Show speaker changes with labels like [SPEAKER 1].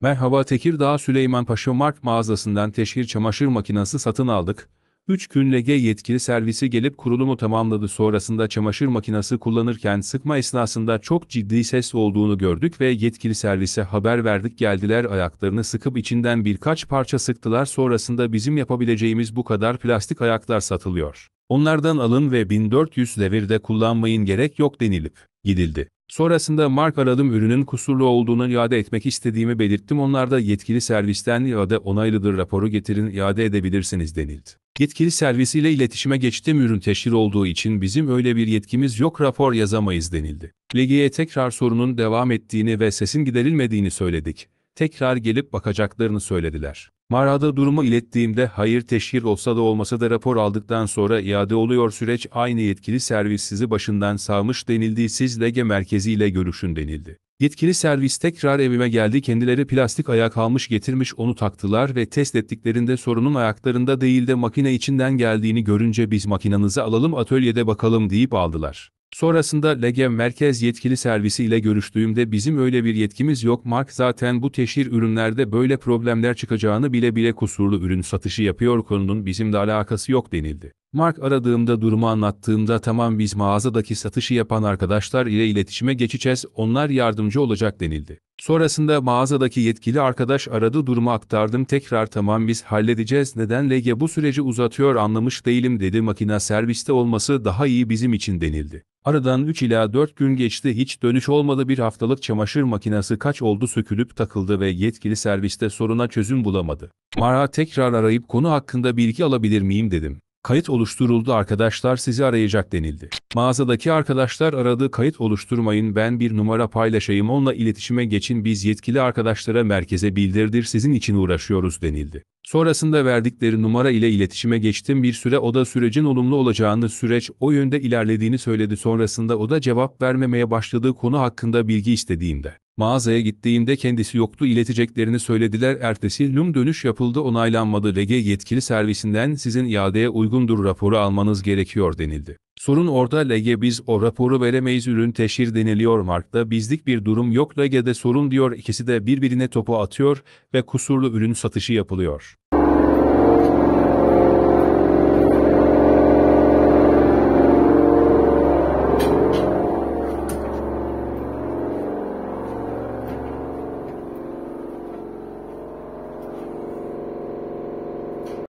[SPEAKER 1] Merhaba Tekirdağ Paşa Mark mağazasından teşhir çamaşır makinesi satın aldık. 3 gün LG yetkili servisi gelip kurulumu tamamladı sonrasında çamaşır makinesi kullanırken sıkma esnasında çok ciddi ses olduğunu gördük ve yetkili servise haber verdik geldiler ayaklarını sıkıp içinden birkaç parça sıktılar sonrasında bizim yapabileceğimiz bu kadar plastik ayaklar satılıyor. Onlardan alın ve 1400 devirde kullanmayın gerek yok denilip gidildi. Sonrasında mark aradım ürünün kusurlu olduğunu iade etmek istediğimi belirttim. Onlar da yetkili servisten ya onaylıdır raporu getirin iade edebilirsiniz denildi. Yetkili servisiyle iletişime geçtim ürün teşhir olduğu için bizim öyle bir yetkimiz yok rapor yazamayız denildi. Legi'ye tekrar sorunun devam ettiğini ve sesin giderilmediğini söyledik tekrar gelip bakacaklarını söylediler. Mara'da durumu ilettiğimde hayır teşhir olsa da olmasa da rapor aldıktan sonra iade oluyor süreç aynı yetkili servis sizi başından sağmış denildi siz lege merkeziyle görüşün denildi. Yetkili servis tekrar evime geldi kendileri plastik ayak almış getirmiş onu taktılar ve test ettiklerinde sorunun ayaklarında değil de makine içinden geldiğini görünce biz makinanızı alalım atölyede bakalım deyip aldılar. Sonrasında LG merkez yetkili servisi ile görüştüğümde bizim öyle bir yetkimiz yok Mark zaten bu teşhir ürünlerde böyle problemler çıkacağını bile bile kusurlu ürün satışı yapıyor konunun bizimle alakası yok denildi. Mark aradığımda durumu anlattığımda tamam biz mağazadaki satışı yapan arkadaşlar ile iletişime geçeceğiz onlar yardımcı olacak denildi. Sonrasında mağazadaki yetkili arkadaş aradı durumu aktardım tekrar tamam biz halledeceğiz neden LG bu süreci uzatıyor anlamış değilim dedi makina serviste olması daha iyi bizim için denildi. Aradan 3 ila 4 gün geçti hiç dönüş olmadı bir haftalık çamaşır makinesi kaç oldu sökülüp takıldı ve yetkili serviste soruna çözüm bulamadı. Mara tekrar arayıp konu hakkında bilgi alabilir miyim dedim. Kayıt oluşturuldu arkadaşlar sizi arayacak denildi. Mağazadaki arkadaşlar aradığı kayıt oluşturmayın ben bir numara paylaşayım onunla iletişime geçin biz yetkili arkadaşlara merkeze bildirdir sizin için uğraşıyoruz denildi. Sonrasında verdikleri numara ile iletişime geçtim bir süre o da sürecin olumlu olacağını süreç o yönde ilerlediğini söyledi sonrasında o da cevap vermemeye başladığı konu hakkında bilgi istediğimde. Mağazaya gittiğimde kendisi yoktu ileteceklerini söylediler. Ertesi lüm dönüş yapıldı onaylanmadı. RG yetkili servisinden sizin iadeye uygundur raporu almanız gerekiyor denildi. Sorun orada LG biz o raporu veremeyiz ürün teşhir deniliyor markta bizlik bir durum yok LG'de sorun diyor ikisi de birbirine topu atıyor ve kusurlu ürün satışı yapılıyor.